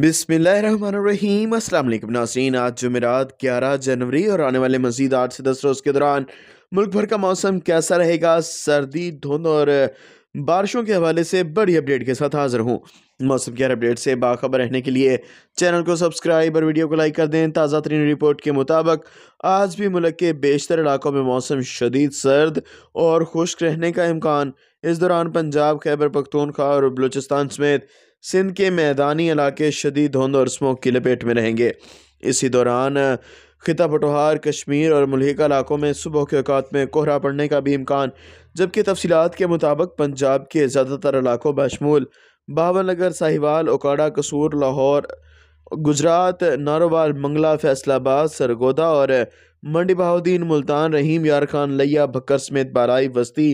बिसमीम अल्लाम नासरीन आज जमेरात ग्यारह जनवरी और आने वाले मजीद आठ से दस रोज़ के दौरान मुल्क भर का मौसम कैसा रहेगा सर्दी धुंध और बारिशों के हवाले से बड़ी अपडेट के साथ हाजिर हूँ मौसम की हर अपडेट से बाखबर रहने के लिए चैनल को सब्सक्राइब और वीडियो को लाइक कर दें ताज़ा तरीन रिपोर्ट के मुताबिक आज भी मुल्क के बेशतर इलाकों में मौसम शदीद सर्द और खुश्क रहने का इम्कान इस दौरान पंजाब खैबर पखतूनखा और बलूचिस्तान समेत सिंध के मैदानी इलाके शदीद धुंध और स्मोक की लपेट में रहेंगे इसी दौरान खिता पटोहार कश्मीर और मलहिका इलाकों में सुबह के अवकात में कोहरा पड़ने का भी इम्कान जबकि तफसीत के मुताबिक पंजाब के ज़्यादातर इलाकों बशमूल बावन नगर साहिवाल ओकाड़ा कसूर लाहौर गुजरात नारोवाल मंगला फैसलाबाद सरगोदा और मंडी बहाउद्दीन मुल्तान रहीम यार खान लिया भक्कर समेत बाराई वस्ती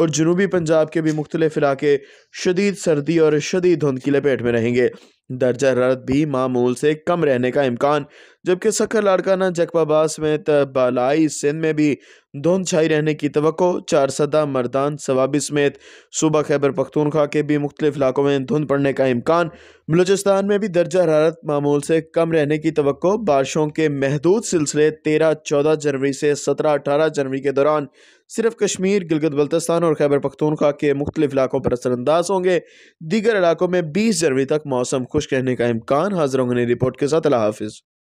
और जनूबी पंजाब के भी मुख्तलिफ इलाके शदीद सर्दी और शदीद धुंध की लपेट में रहेंगे दर्जा हरारत भी मामूल से कम रहने का इम्कान जबकि सखर लाड़काना जकबाबास में तबालाई सिंध में भी धुंध छाई रहने की तो चार सदा मरदान सवाबी समेत सूबा खैबर पख्तूनख्वा के भी मुख्तलिफ इलाकों में धुंध पड़ने का इम्कान बलूचिस्तान में भी दर्जा हरारत मामूल से कम रहने की तो बारिशों के महदूद सिलसिले तेरह चौदह जनवरी से सत्रह अठारह जनवरी के दौरान सिर्फ कश्मीर गिलगत बल्तिस्तान और खैबर पख्तूनखा के मुख्तलिफ इलाकों पर असरअंदाज होंगे दीगर इलाकों में बीस जनवरी तक मौसम खुश रहने का इम्कान हाजिर होंगे रिपोर्ट के साथ अला हाफिज़